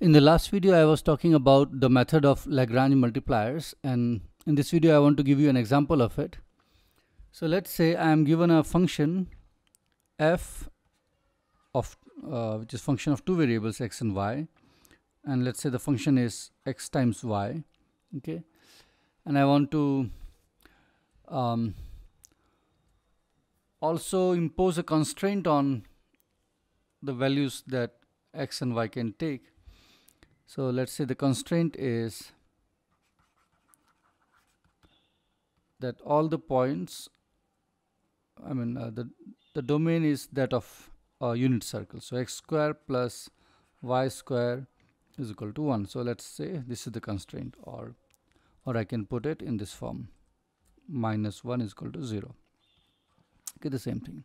In the last video, I was talking about the method of Lagrange multipliers, and in this video, I want to give you an example of it. So let's say I am given a function f of uh, which is function of two variables x and y, and let's say the function is x times y, okay, and I want to um, also impose a constraint on the values that x and y can take so let's say the constraint is that all the points, I mean uh, the, the domain is that of a unit circle. So x square plus y square is equal to 1. So let's say this is the constraint or, or I can put it in this form minus 1 is equal to 0. Okay, the same thing.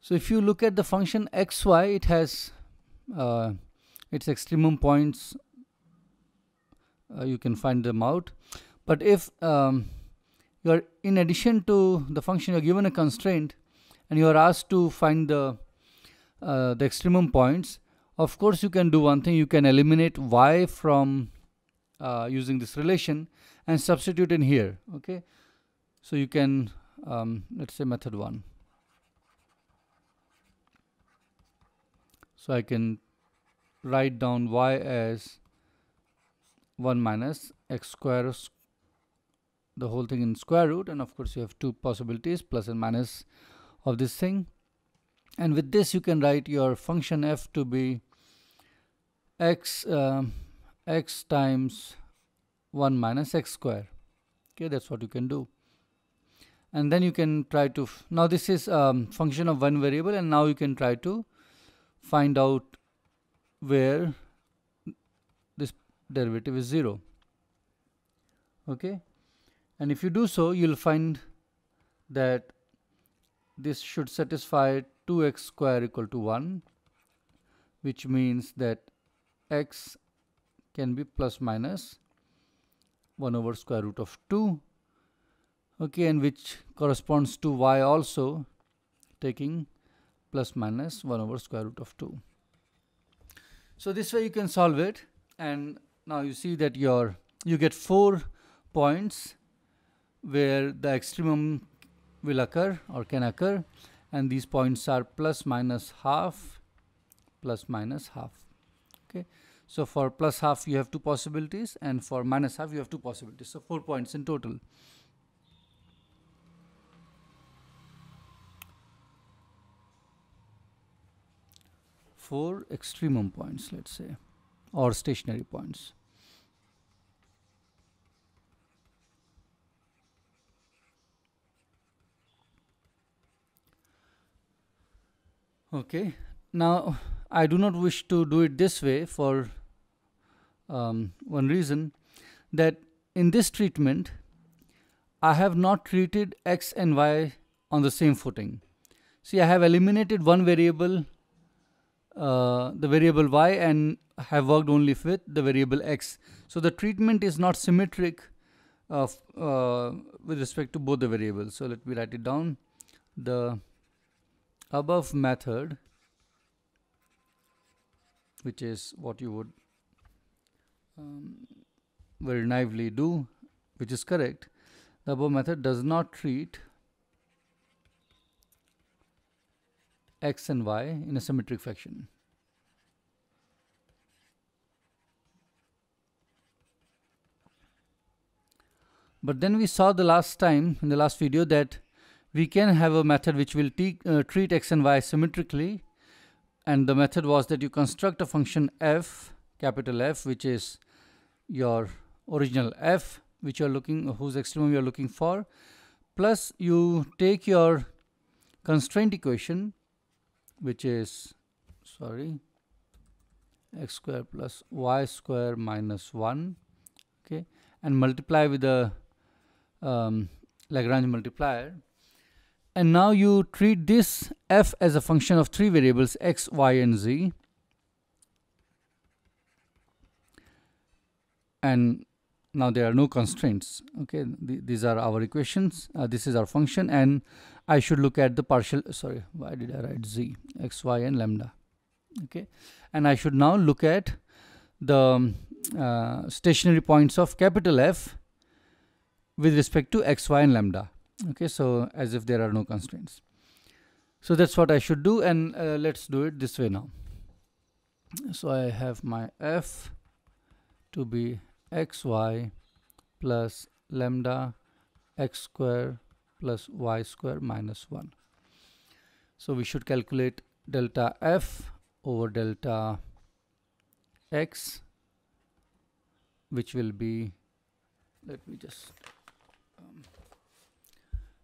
So if you look at the function xy, it has uh, its extremum points uh, you can find them out but if um, you're in addition to the function you're given a constraint and you're asked to find the uh, the extremum points of course you can do one thing you can eliminate y from uh, using this relation and substitute in here okay so you can um, let's say method 1 so I can write down y as 1 minus x square the whole thing in square root and of course you have two possibilities plus and minus of this thing and with this you can write your function f to be x uh, x times 1 minus x square okay that's what you can do and then you can try to now this is um, function of one variable and now you can try to find out where this derivative is 0 okay and if you do so you'll find that this should satisfy 2x square equal to 1 which means that x can be plus minus 1 over square root of 2 okay and which corresponds to y also taking plus minus 1 over square root of 2 so this way you can solve it and now you see that your you get four points where the extremum will occur or can occur and these points are plus minus half plus minus half okay so for plus half you have two possibilities and for minus half you have two possibilities so four points in total four extremum points let's say or stationary points okay now I do not wish to do it this way for um, one reason that in this treatment I have not treated x and y on the same footing see I have eliminated one variable uh, the variable y and have worked only with the variable x. So the treatment is not symmetric uh, uh, with respect to both the variables. So let me write it down. The above method, which is what you would um, very naively do, which is correct. The above method does not treat x and y in a symmetric fashion. But then we saw the last time in the last video that we can have a method which will uh, treat x and y symmetrically and the method was that you construct a function f capital F which is your original f which you're looking whose extremum you're looking for plus you take your constraint equation which is sorry x square plus y square minus 1 okay and multiply with the um, Lagrange multiplier and now you treat this f as a function of three variables x y and z and now there are no constraints okay Th these are our equations uh, this is our function and I should look at the partial sorry why did I write z x y and lambda okay and I should now look at the um, uh, stationary points of capital F with respect to x y and lambda okay so as if there are no constraints so that's what I should do and uh, let's do it this way now so I have my F to be xy plus lambda x square plus y square minus 1. So we should calculate delta f over delta x which will be let me just um,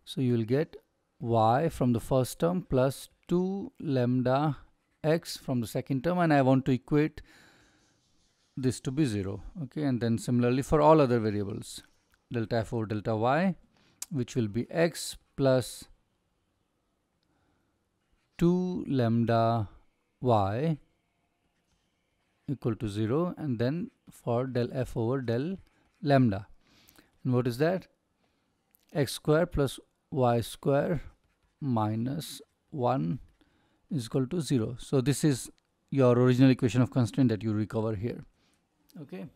so you will get y from the first term plus 2 lambda x from the second term and I want to equate this to be 0 okay and then similarly for all other variables delta f over delta y which will be x plus 2 lambda y equal to 0 and then for del f over del lambda and what is that x square plus y square minus 1 is equal to 0 so this is your original equation of constraint that you recover here okay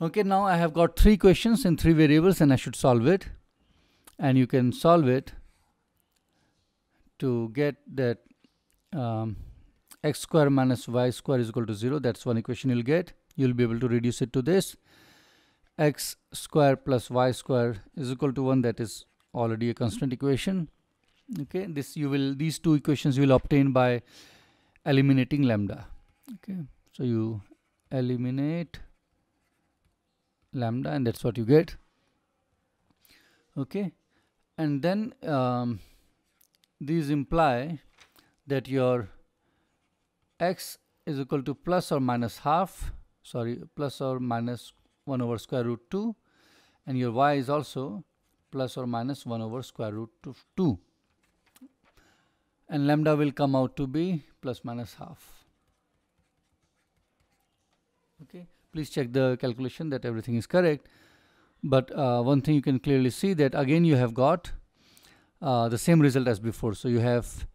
okay now I have got three questions in three variables and I should solve it and you can solve it to get that um, x square minus y square is equal to 0 that's one equation you'll get you'll be able to reduce it to this x square plus y square is equal to 1 that is already a constant equation okay this you will these two equations you will obtain by eliminating lambda okay so you eliminate lambda and that's what you get okay and then um, these imply that your x is equal to plus or minus half sorry plus or minus 1 over square root 2 and your y is also plus or minus 1 over square root 2 and lambda will come out to be plus minus half please check the calculation that everything is correct but uh, one thing you can clearly see that again you have got uh, the same result as before so you have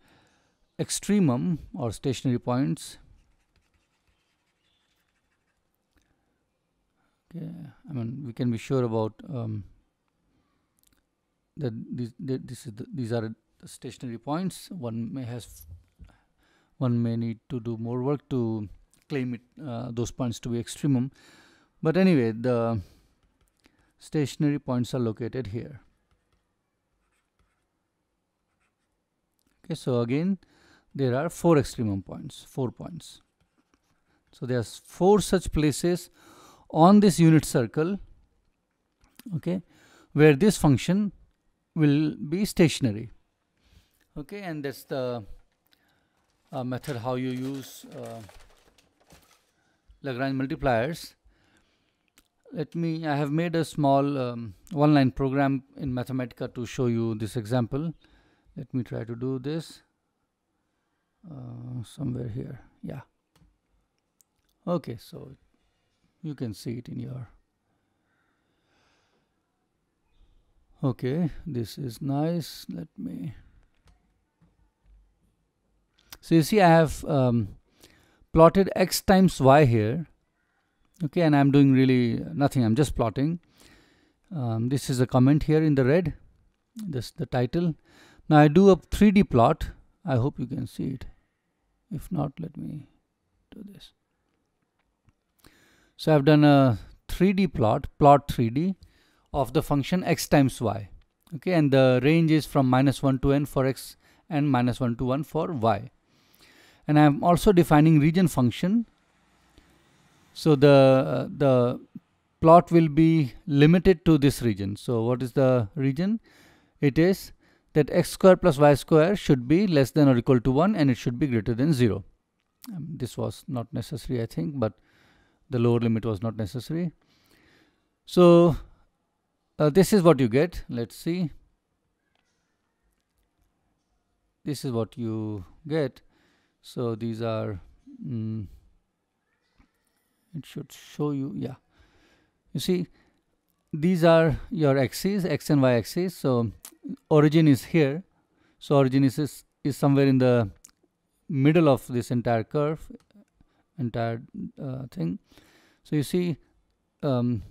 extremum or stationary points okay I mean we can be sure about um, that these that this is the, these are the stationary points one may has one may need to do more work to claim it, uh, those points to be extremum. But anyway, the stationary points are located here. Okay, so again, there are four extremum points, four points. So there's four such places on this unit circle, okay, where this function will be stationary. Okay, and that's the uh, method how you use uh, Lagrange multipliers, let me, I have made a small um, one line program in Mathematica to show you this example. Let me try to do this uh, somewhere here. Yeah. Okay, so you can see it in your okay this is nice let me so you see I have um, plotted x times y here okay and I'm doing really nothing I'm just plotting um, this is a comment here in the red this the title now I do a 3d plot I hope you can see it if not let me do this so I've done a 3d plot plot 3d of the function x times y okay and the range is from minus 1 to n for x and minus 1 to 1 for y and I'm also defining region function. So the, the plot will be limited to this region. So what is the region? It is that x square plus y square should be less than or equal to 1 and it should be greater than 0. Um, this was not necessary I think but the lower limit was not necessary. So uh, this is what you get. Let's see. This is what you get so these are mm, it should show you yeah you see these are your axes x and y axis so origin is here so origin is, is is somewhere in the middle of this entire curve entire uh, thing so you see um,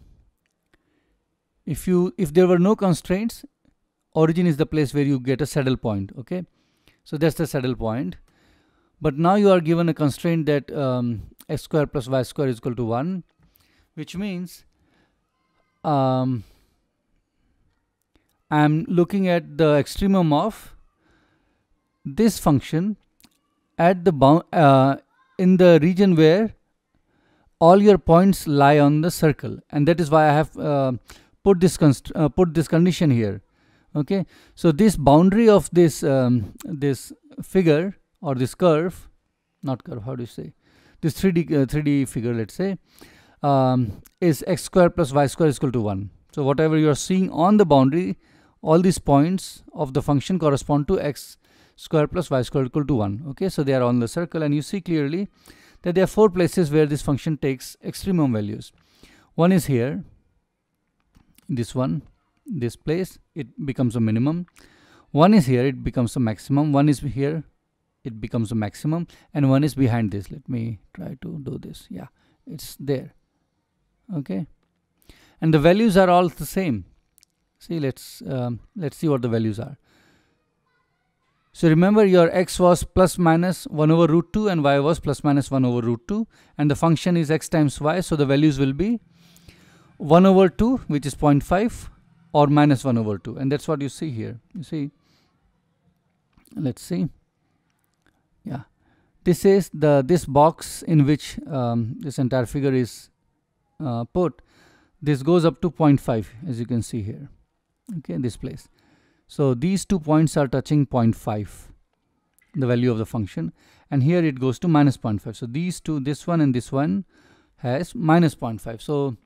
if you if there were no constraints origin is the place where you get a saddle point okay so that's the saddle point but now you are given a constraint that um, x square plus y square is equal to 1, which means um, I'm looking at the extremum of this function at the bound uh, in the region where all your points lie on the circle and that is why I have uh, put this uh, put this condition here okay so this boundary of this um, this figure or this curve not curve how do you say this 3d uh, 3d figure let's say um, is x square plus y square is equal to 1 so whatever you are seeing on the boundary all these points of the function correspond to x square plus y square equal to 1 okay so they are on the circle and you see clearly that there are four places where this function takes extremum values one is here this one this place it becomes a minimum one is here it becomes a maximum one is here it becomes a maximum and one is behind this let me try to do this yeah it's there okay and the values are all the same see let's um, let's see what the values are so remember your x was plus minus 1 over root 2 and y was plus minus 1 over root 2 and the function is x times y so the values will be 1 over 2 which is 0.5 or minus 1 over 2 and that's what you see here you see let's see yeah this is the this box in which um, this entire figure is uh, put this goes up to 0.5 as you can see here okay this place so these two points are touching 0.5 the value of the function and here it goes to minus 0.5 so these two this one and this one has minus 0.5 so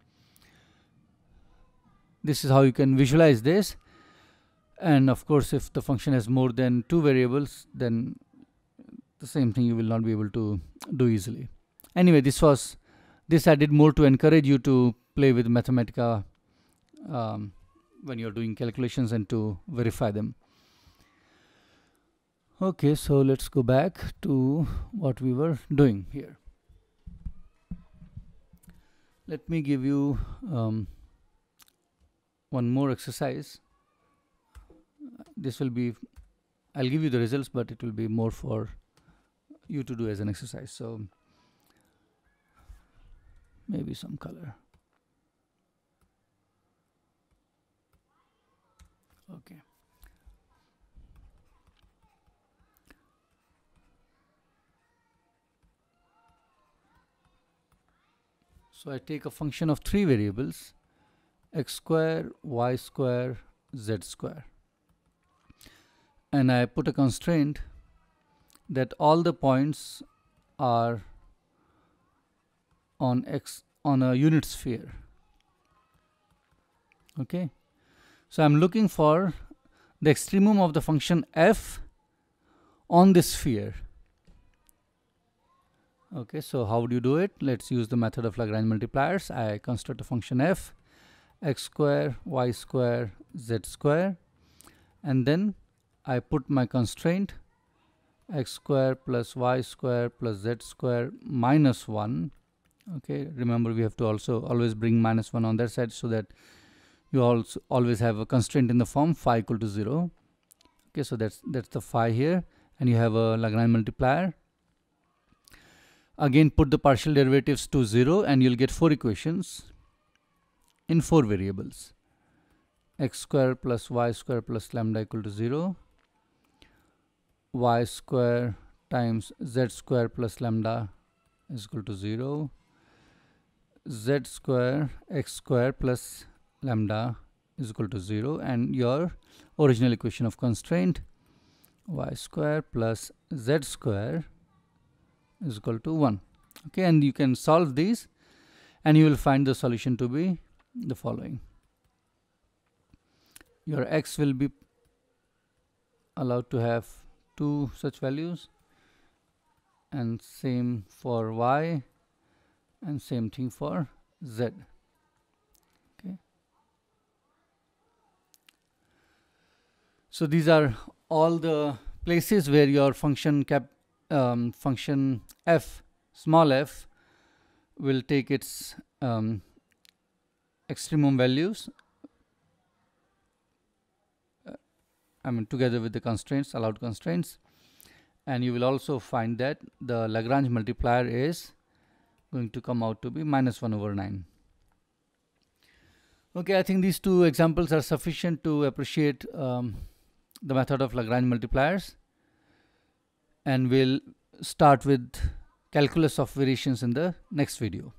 this is how you can visualize this and of course if the function has more than two variables then the same thing you will not be able to do easily. Anyway, this was this I did more to encourage you to play with Mathematica um, when you're doing calculations and to verify them. Okay, so let's go back to what we were doing here. Let me give you um, one more exercise. This will be, I'll give you the results, but it will be more for you to do as an exercise so maybe some color okay So I take a function of three variables x square, y square, z square and I put a constraint that all the points are on x on a unit sphere okay so I'm looking for the extremum of the function f on this sphere okay so how do you do it let's use the method of Lagrange multipliers I construct a function f x square y square z square and then I put my constraint x square plus y square plus z square minus 1 okay remember we have to also always bring minus 1 on that side so that you also always have a constraint in the form phi equal to 0 okay so that's that's the phi here and you have a Lagrange multiplier again put the partial derivatives to 0 and you'll get four equations in four variables x square plus y square plus lambda equal to 0 y square times z square plus lambda is equal to 0 z square x square plus lambda is equal to 0 and your original equation of constraint y square plus z square is equal to 1 okay and you can solve these and you will find the solution to be the following your x will be allowed to have two such values and same for y and same thing for z okay so these are all the places where your function cap um, function f small f will take its um, extremum values I mean together with the constraints, allowed constraints. And you will also find that the Lagrange multiplier is going to come out to be minus 1 over 9. Okay, I think these two examples are sufficient to appreciate um, the method of Lagrange multipliers. And we'll start with calculus of variations in the next video.